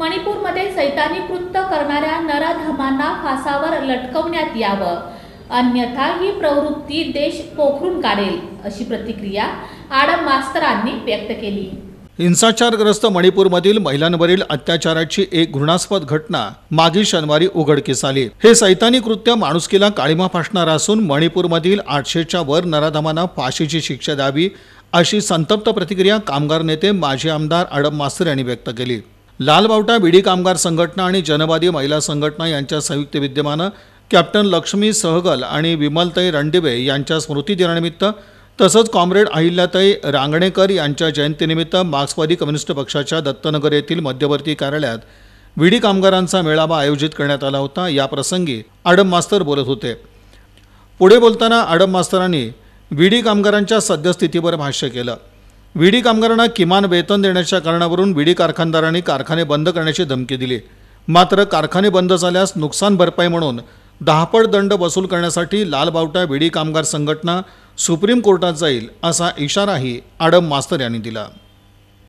मणिपूरमध्ये सैतानी कृत्य करणाऱ्या नराधमांना फासावर लटकवण्यात यावं अन्यथा ही प्रवृत्ती देश पोखरून काढेल अशी प्रतिक्रिया आडम मास्तरांनी व्यक्त केली हिंसाचारग्रस्त मणिपूरमधील महिलांवरील अत्याचाराची एक घृणास्पद घटना मागील शनिवारी उघडकीस आली हे सैतानी कृत्य माणुसकीला काळीमा फासणार असून मणिपूरमधील आठशेच्या वर नराधमांना फाशीची शिक्षा द्यावी अशी संतप्त प्रतिक्रिया कामगार नेते माजी आमदार आडम मास्तर यांनी व्यक्त केली लालबावटा बीडी कामगार संघटना आणि जनवादी महिला संघटना यांच्या संयुक्त विद्यमानं कॅप्टन लक्ष्मी सहगल आणि विमलताई रणदिवे यांच्या स्मृतिदिनानिमित्त तसंच कॉम्रेड अहिल्याताई रांगणेकर यांच्या जयंतीनिमित्त मार्क्सवादी कम्युनिस्ट पक्षाच्या दत्तनगर येथील मध्यवर्ती कार्यालयात विडी कामगारांचा मेळावा आयोजित करण्यात आला होता याप्रसंगी आडम मास्तर बोलत होते पुढे बोलताना आडम मास्तरांनी विडी कामगारांच्या सद्यस्थितीवर भाष्य केलं विडी कामगारांना किमान वेतन देण्याच्या कारणावरून विडी कारखानदारांनी कारखाने बंद करण्याची धमकी दिली मात्र कारखाने बंद झाल्यास नुकसान भरपाई म्हणून दहापट दंड वसूल करण्यासाठी लालबावटा विडी कामगार संघटना सुप्रीम कोर्टात जाईल असा इशाराही आडम मास्तर यांनी दिला